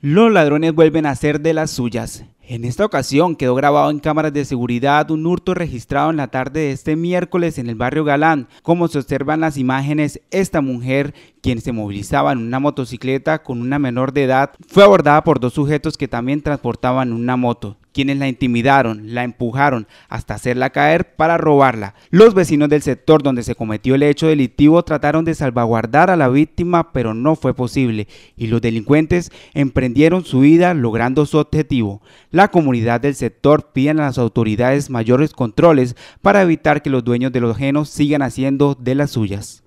Los ladrones vuelven a ser de las suyas. En esta ocasión quedó grabado en cámaras de seguridad un hurto registrado en la tarde de este miércoles en el barrio Galán. Como se observan las imágenes, esta mujer, quien se movilizaba en una motocicleta con una menor de edad, fue abordada por dos sujetos que también transportaban una moto quienes la intimidaron, la empujaron hasta hacerla caer para robarla. Los vecinos del sector donde se cometió el hecho delictivo trataron de salvaguardar a la víctima, pero no fue posible y los delincuentes emprendieron su vida logrando su objetivo. La comunidad del sector pide a las autoridades mayores controles para evitar que los dueños de los genos sigan haciendo de las suyas.